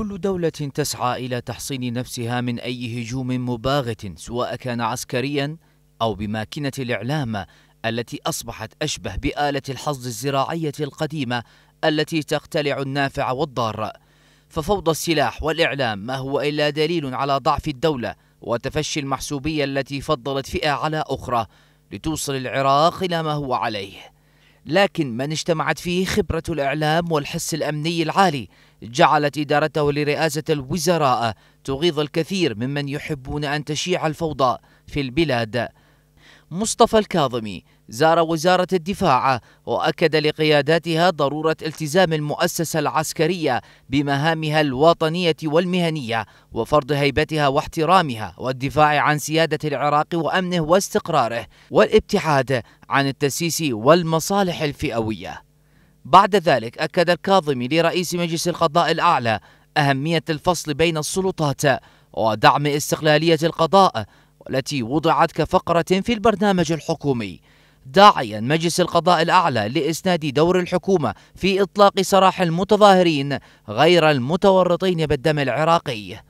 كل دولة تسعى إلى تحصين نفسها من أي هجوم مباغت سواء كان عسكريا أو بماكنة الإعلام التي أصبحت أشبه بآلة الحظ الزراعية القديمة التي تقتلع النافع والضار ففوضى السلاح والإعلام ما هو إلا دليل على ضعف الدولة وتفشي المحسوبية التي فضلت فئة على أخرى لتوصل العراق إلى ما هو عليه لكن من اجتمعت فيه خبرة الإعلام والحس الأمني العالي جعلت إدارته لرئاسة الوزراء تغيظ الكثير ممن يحبون أن تشيع الفوضى في البلاد مصطفى الكاظمي زار وزارة الدفاع وأكد لقياداتها ضرورة التزام المؤسسة العسكرية بمهامها الوطنية والمهنية وفرض هيبتها واحترامها والدفاع عن سيادة العراق وأمنه واستقراره والابتعاد عن التسيس والمصالح الفئوية بعد ذلك أكد الكاظمي لرئيس مجلس القضاء الأعلى أهمية الفصل بين السلطات ودعم استقلالية القضاء والتي وضعت كفقرة في البرنامج الحكومي داعيا مجلس القضاء الأعلى لإسناد دور الحكومة في إطلاق سراح المتظاهرين غير المتورطين بالدم العراقي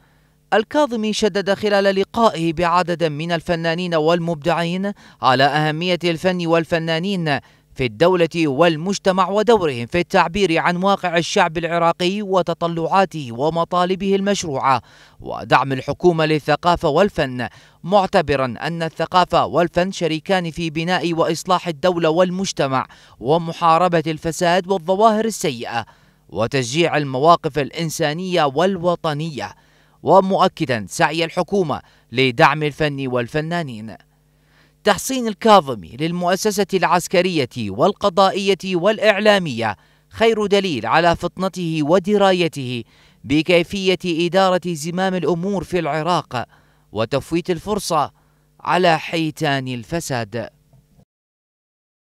الكاظمي شدد خلال لقائه بعدد من الفنانين والمبدعين على أهمية الفن والفنانين في الدولة والمجتمع ودورهم في التعبير عن واقع الشعب العراقي وتطلعاته ومطالبه المشروعة ودعم الحكومة للثقافة والفن معتبرا أن الثقافة والفن شريكان في بناء وإصلاح الدولة والمجتمع ومحاربة الفساد والظواهر السيئة وتشجيع المواقف الإنسانية والوطنية ومؤكدا سعي الحكومة لدعم الفن والفنانين تحصين الكاظمي للمؤسسة العسكرية والقضائية والإعلامية خير دليل على فطنته ودرايته بكيفية إدارة زمام الأمور في العراق وتفويت الفرصة على حيتان الفساد